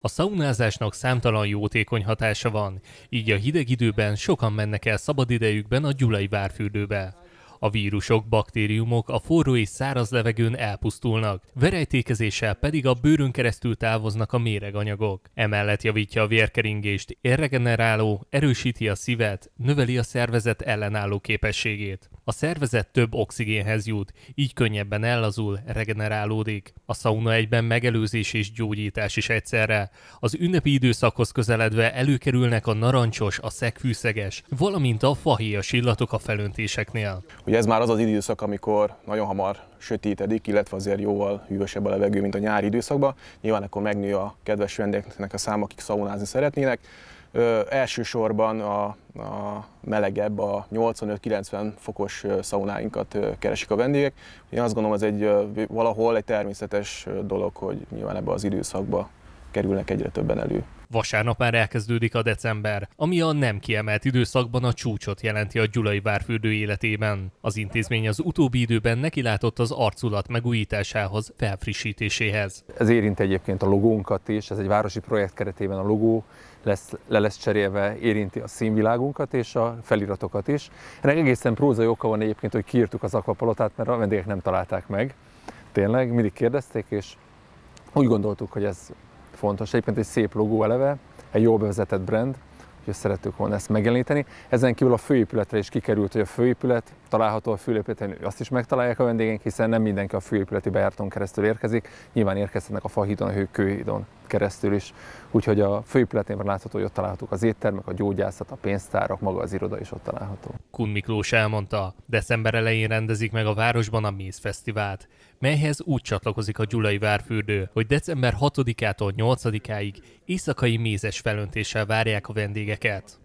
A szaunázásnak számtalan jótékony hatása van, így a hideg időben sokan mennek el szabadidejükben a Gyulai várfürdőbe. A vírusok, baktériumok a forró és száraz levegőn elpusztulnak, verejtékezéssel pedig a bőrön keresztül távoznak a méreganyagok. Emellett javítja a vérkeringést, érregeneráló, erősíti a szívet, növeli a szervezet ellenálló képességét. A szervezet több oxigénhez jut, így könnyebben ellazul, regenerálódik. A szauna egyben megelőzés és gyógyítás is egyszerre. Az ünnepi időszakhoz közeledve előkerülnek a narancsos, a szegfűszeges, valamint a fahéjas illatok a felöntéseknél. Ugye ez már az az időszak, amikor nagyon hamar sötétedik, illetve azért jóval hűvösebb a levegő, mint a nyári időszakban. Nyilván akkor megnő a kedves vendégeknek a szám, akik szaunázni szeretnének. Ö, elsősorban a, a melegebb, a 85-90 fokos szaunáinkat keresik a vendégek. Én azt gondolom, ez egy valahol egy természetes dolog, hogy nyilván ebbe az időszakba kerülnek egyre többen elő. Vasárnap már elkezdődik a december, ami a nem kiemelt időszakban a csúcsot jelenti a Gyulai várfürdő életében. Az intézmény az utóbbi időben nekilátott az arculat megújításához, felfrissítéséhez. Ez érint egyébként a logónkat is, ez egy városi projekt keretében a logó lesz, le lesz cserélve, érinti a színvilágunkat és a feliratokat is. Ennek egészen prózai oka van egyébként, hogy kiírtuk az akvapalotát, mert a vendégek nem találták meg. Tényleg, mindig kérdezték, és úgy gondoltuk, hogy ez fontos. Egyébként egy szép logó eleve, egy jól bevezetett brand, hogy szerettük volna ezt megjeleníteni. Ezen kívül a főépületre is kikerült, hogy a főépület található a főépületen, azt is megtalálják a vendégeink, hiszen nem mindenki a főépületi bejáraton keresztül érkezik, nyilván érkezhetnek a Fahidon, a Hőkőhídon keresztül is, úgyhogy a főépületén látható, hogy ott találhatók az éttermek, a gyógyászat, a pénztárak, maga az iroda is ott található. Kun Miklós elmondta, december elején rendezik meg a városban a Fesztivált, melyhez úgy csatlakozik a Gyulai Várfürdő, hogy december 6-ától 8-áig éjszakai mézes felöntéssel várják a vendégeket.